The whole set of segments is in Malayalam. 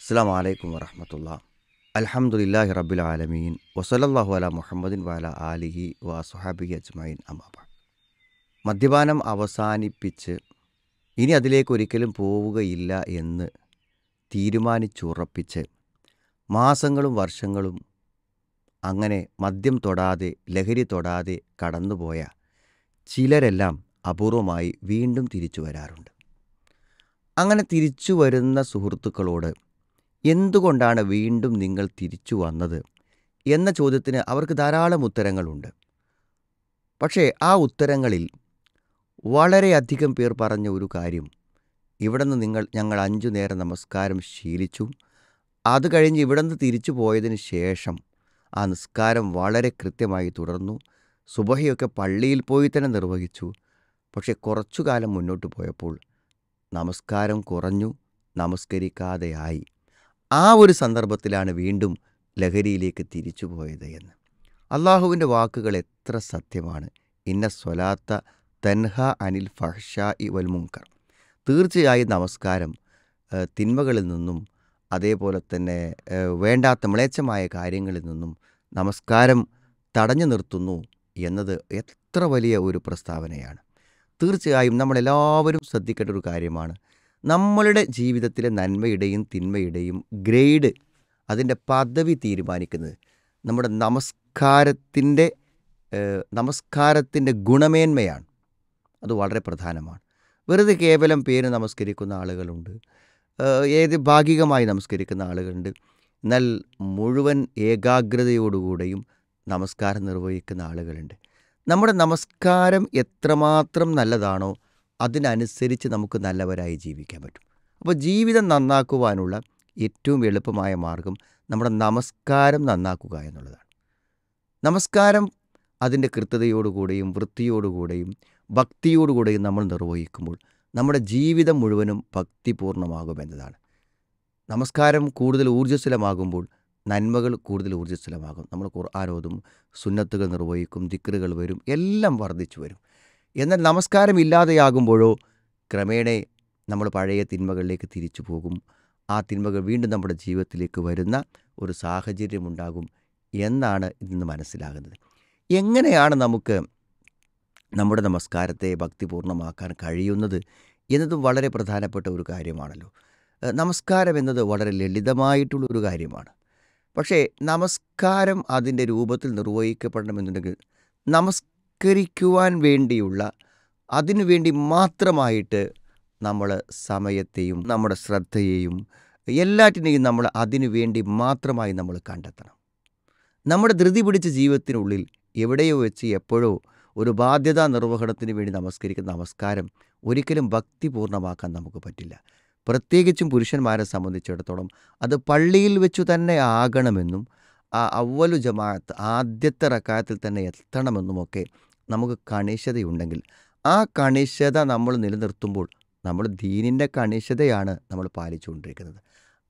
അസ്സാം വലൈക്കും വറഹമത്തുള്ള അലഹമുല്ലാ റബുൽ ആലമീൻ വസലല്ലാഹു അല മുഹമ്മദിൻ വാല ആലിഹി വസുഹാബിഹി അജ്മൈൻ അമാബ മദ്യപാനം അവസാനിപ്പിച്ച് ഇനി അതിലേക്ക് ഒരിക്കലും പോവുകയില്ല എന്ന് തീരുമാനിച്ചുറപ്പിച്ച് മാസങ്ങളും വർഷങ്ങളും അങ്ങനെ മദ്യം തൊടാതെ ലഹരി തൊടാതെ കടന്നുപോയ ചിലരെല്ലാം അപൂർവമായി വീണ്ടും തിരിച്ചു വരാറുണ്ട് അങ്ങനെ തിരിച്ചു വരുന്ന സുഹൃത്തുക്കളോട് എന്തുകൊണ്ടാണ് വീണ്ടും നിങ്ങൾ തിരിച്ചു വന്നത് എന്ന ചോദ്യത്തിന് അവർക്ക് ധാരാളം ഉത്തരങ്ങളുണ്ട് പക്ഷേ ആ ഉത്തരങ്ങളിൽ വളരെയധികം പേർ പറഞ്ഞ ഒരു കാര്യം ഇവിടെ നിന്ന് നിങ്ങൾ ഞങ്ങൾ അഞ്ചു നേരം നമസ്കാരം ശീലിച്ചു അത് കഴിഞ്ഞ് ഇവിടെ നിന്ന് തിരിച്ചു പോയതിന് ശേഷം ആ നിസ്കാരം വളരെ കൃത്യമായി തുടർന്നു സുബഹയൊക്കെ പള്ളിയിൽ പോയി തന്നെ നിർവഹിച്ചു പക്ഷേ കുറച്ചു കാലം മുന്നോട്ട് പോയപ്പോൾ നമസ്കാരം കുറഞ്ഞു നമസ്കരിക്കാതെയായി ആ ഒരു സന്ദർഭത്തിലാണ് വീണ്ടും ലഹരിയിലേക്ക് തിരിച്ചു പോയത് എന്ന് അള്ളാഹുവിൻ്റെ വാക്കുകൾ എത്ര സത്യമാണ് ഇന്ന സ്വലാത്ത തൻഹ അനിൽ ഫഹ്ഷ ഇ വൽ മുങ്കർ തീർച്ചയായും നമസ്കാരം തിന്മകളിൽ നിന്നും അതേപോലെ തന്നെ വേണ്ടാത്ത മ്ലേച്ഛമായ കാര്യങ്ങളിൽ നിന്നും നമസ്കാരം തടഞ്ഞു നിർത്തുന്നു എന്നത് എത്ര വലിയ ഒരു പ്രസ്താവനയാണ് തീർച്ചയായും നമ്മളെല്ലാവരും ശ്രദ്ധിക്കേണ്ട ഒരു കാര്യമാണ് നമ്മളുടെ ജീവിതത്തിലെ നന്മയുടെയും തിന്മയുടെയും ഗ്രേഡ് അതിൻ്റെ പദവി തീരുമാനിക്കുന്നത് നമ്മുടെ നമസ്കാരത്തിൻ്റെ നമസ്കാരത്തിൻ്റെ ഗുണമേന്മയാണ് അത് വളരെ പ്രധാനമാണ് വെറുതെ കേവലം പേര് നമസ്കരിക്കുന്ന ആളുകളുണ്ട് ഏത് ഭാഗികമായി നമസ്കരിക്കുന്ന ആളുകളുണ്ട് എന്നാൽ മുഴുവൻ ഏകാഗ്രതയോടുകൂടെയും നമസ്കാരം നിർവഹിക്കുന്ന ആളുകളുണ്ട് നമ്മുടെ നമസ്കാരം എത്രമാത്രം നല്ലതാണോ അതിനനുസരിച്ച് നമുക്ക് നല്ലവരായി ജീവിക്കാൻ പറ്റും അപ്പോൾ ജീവിതം നന്നാക്കുവാനുള്ള ഏറ്റവും എളുപ്പമായ മാർഗം നമ്മുടെ നമസ്കാരം നന്നാക്കുക എന്നുള്ളതാണ് നമസ്കാരം അതിൻ്റെ കൃത്യതയോടുകൂടെയും വൃത്തിയോടുകൂടെയും ഭക്തിയോടുകൂടെയും നമ്മൾ നിർവഹിക്കുമ്പോൾ നമ്മുടെ ജീവിതം മുഴുവനും ഭക്തിപൂർണ്ണമാകും എന്നതാണ് നമസ്കാരം കൂടുതൽ ഊർജ്ജസ്വലമാകുമ്പോൾ നന്മകൾ കൂടുതൽ ഊർജ്ജസ്വലമാകും നമ്മൾ ഖുർആാനോതും സുന്നത്തുകൾ നിർവഹിക്കും ദിക്റുകൾ വരും എല്ലാം വർദ്ധിച്ചു വരും എന്നാൽ നമസ്കാരം ഇല്ലാതെയാകുമ്പോഴോ ക്രമേണ നമ്മൾ പഴയ തിന്മകളിലേക്ക് തിരിച്ചു പോകും ആ തിന്മകൾ വീണ്ടും നമ്മുടെ ജീവിതത്തിലേക്ക് വരുന്ന ഒരു സാഹചര്യമുണ്ടാകും എന്നാണ് ഇതിൽ മനസ്സിലാകുന്നത് എങ്ങനെയാണ് നമുക്ക് നമ്മുടെ നമസ്കാരത്തെ ഭക്തിപൂർണ്ണമാക്കാൻ കഴിയുന്നത് എന്നതും വളരെ പ്രധാനപ്പെട്ട ഒരു കാര്യമാണല്ലോ നമസ്കാരം എന്നത് വളരെ ലളിതമായിട്ടുള്ള ഒരു കാര്യമാണ് പക്ഷേ നമസ്കാരം അതിൻ്റെ രൂപത്തിൽ നിർവഹിക്കപ്പെടണമെന്നുണ്ടെങ്കിൽ നമസ്കരിക്കുവാൻ വേണ്ടിയുള്ള അതിനുവേണ്ടി മാത്രമായിട്ട് നമ്മൾ സമയത്തെയും നമ്മുടെ ശ്രദ്ധയെയും എല്ലാറ്റിനെയും നമ്മൾ അതിനുവേണ്ടി മാത്രമായി നമ്മൾ കണ്ടെത്തണം നമ്മുടെ ധൃതി പിടിച്ച ജീവിതത്തിനുള്ളിൽ എവിടെയോ വെച്ച് എപ്പോഴോ ഒരു ബാധ്യതാ നിർവഹണത്തിന് വേണ്ടി നമസ്കരിക്കുന്ന നമസ്കാരം ഒരിക്കലും ഭക്തിപൂർണമാക്കാൻ നമുക്ക് പറ്റില്ല പ്രത്യേകിച്ചും പുരുഷന്മാരെ സംബന്ധിച്ചിടത്തോളം അത് പള്ളിയിൽ വെച്ചു തന്നെ ആകണമെന്നും ആ അവലു ജമാഅത്ത് ആദ്യത്തെ റക്കായത്തിൽ തന്നെ എത്തണമെന്നുമൊക്കെ നമുക്ക് കണിശതയുണ്ടെങ്കിൽ ആ കണിശത നമ്മൾ നിലനിർത്തുമ്പോൾ നമ്മൾ ദീനിൻ്റെ കണിശതയാണ് നമ്മൾ പാലിച്ചുകൊണ്ടിരിക്കുന്നത്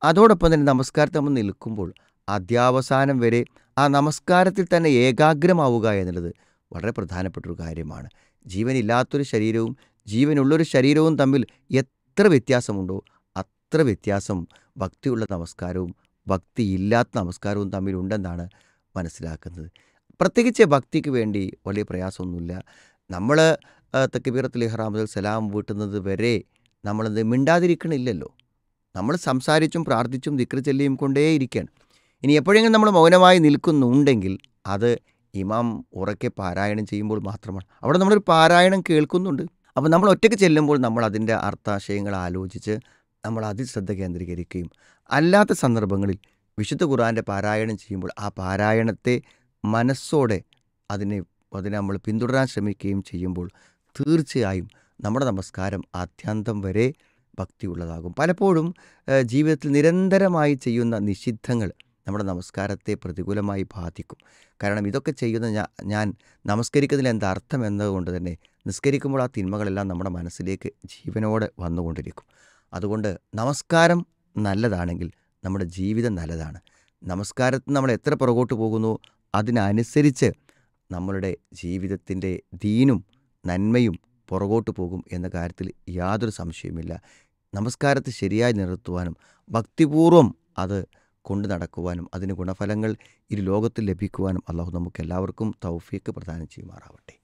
അതോടൊപ്പം തന്നെ നമസ്കാരത്തിൽ നമ്മൾ നിൽക്കുമ്പോൾ അധ്യാവസാനം വരെ ആ നമസ്കാരത്തിൽ തന്നെ ഏകാഗ്രമാവുക എന്നുള്ളത് വളരെ പ്രധാനപ്പെട്ടൊരു കാര്യമാണ് ജീവനില്ലാത്തൊരു ശരീരവും ജീവനുള്ളൊരു ശരീരവും തമ്മിൽ എത്ര വ്യത്യാസമുണ്ടോ അത്ര വ്യത്യാസം ഭക്തിയുള്ള നമസ്കാരവും ഭക്തിയില്ലാത്ത നമസ്കാരവും തമ്മിലുണ്ടെന്നാണ് മനസ്സിലാക്കുന്നത് പ്രത്യേകിച്ച് ഭക്തിക്ക് വേണ്ടി വലിയ പ്രയാസമൊന്നുമില്ല നമ്മൾ തെക്കുപീറത്തിൽ ഇഹ്റാം സലാം വീട്ടുന്നത് വരെ നമ്മളത് മിണ്ടാതിരിക്കണില്ലല്ലോ നമ്മൾ സംസാരിച്ചും പ്രാർത്ഥിച്ചും ദിക്ര ചെല്ലിയും കൊണ്ടേയിരിക്കുകയാണ് ഇനി എപ്പോഴെങ്കിലും നമ്മൾ മൗനമായി നിൽക്കുന്നുണ്ടെങ്കിൽ അത് ഇമാം ഉറക്കെ പാരായണം ചെയ്യുമ്പോൾ മാത്രമാണ് അവിടെ നമ്മളൊരു പാരായണം കേൾക്കുന്നുണ്ട് അപ്പോൾ നമ്മൾ ഒറ്റയ്ക്ക് ചെല്ലുമ്പോൾ നമ്മൾ അതിൻ്റെ അർത്ഥാശയങ്ങൾ ആലോചിച്ച് നമ്മൾ അതിൽ ശ്രദ്ധ കേന്ദ്രീകരിക്കുകയും അല്ലാത്ത സന്ദർഭങ്ങളിൽ വിശുദ്ധ ഖുർആൻ്റെ പാരായണം ചെയ്യുമ്പോൾ ആ പാരായണത്തെ മനസ്സോടെ അതിനെ അതിനെ നമ്മൾ പിന്തുടരാൻ ശ്രമിക്കുകയും ചെയ്യുമ്പോൾ തീർച്ചയായും നമ്മുടെ നമസ്കാരം ആദ്യാന്തം വരെ ഭക്തിയുള്ളതാകും പലപ്പോഴും ജീവിതത്തിൽ നിരന്തരമായി ചെയ്യുന്ന നിഷിദ്ധങ്ങൾ നമ്മുടെ നമസ്കാരത്തെ പ്രതികൂലമായി ബാധിക്കും കാരണം ഇതൊക്കെ ചെയ്യുന്ന ഞാൻ ഞാൻ നമസ്കരിക്കുന്നതിൽ എന്താ അർത്ഥം എന്നതുകൊണ്ട് തന്നെ നിസ്കരിക്കുമ്പോൾ ആ തിന്മകളെല്ലാം നമ്മുടെ മനസ്സിലേക്ക് ജീവനോടെ വന്നുകൊണ്ടിരിക്കും അതുകൊണ്ട് നമസ്കാരം നല്ലതാണെങ്കിൽ നമ്മുടെ ജീവിതം നല്ലതാണ് നമസ്കാരത്തിൽ നമ്മൾ എത്ര പുറകോട്ട് പോകുന്നു അതിനനുസരിച്ച് നമ്മളുടെ ജീവിതത്തിൻ്റെ ദീനും നന്മയും പുറകോട്ട് പോകും എന്ന കാര്യത്തിൽ യാതൊരു സംശയവുമില്ല നമസ്കാരത്തെ ശരിയായി നിർത്തുവാനും ഭക്തിപൂർവം അത് കൊണ്ടു നടക്കുവാനും അതിന് ഗുണഫലങ്ങൾ ഇരു ലോകത്തിൽ ലഭിക്കുവാനും അള്ളാഹു നമുക്ക് എല്ലാവർക്കും തൗഫീക്ക് പ്രദാനം ചെയ്യുമാറാവട്ടെ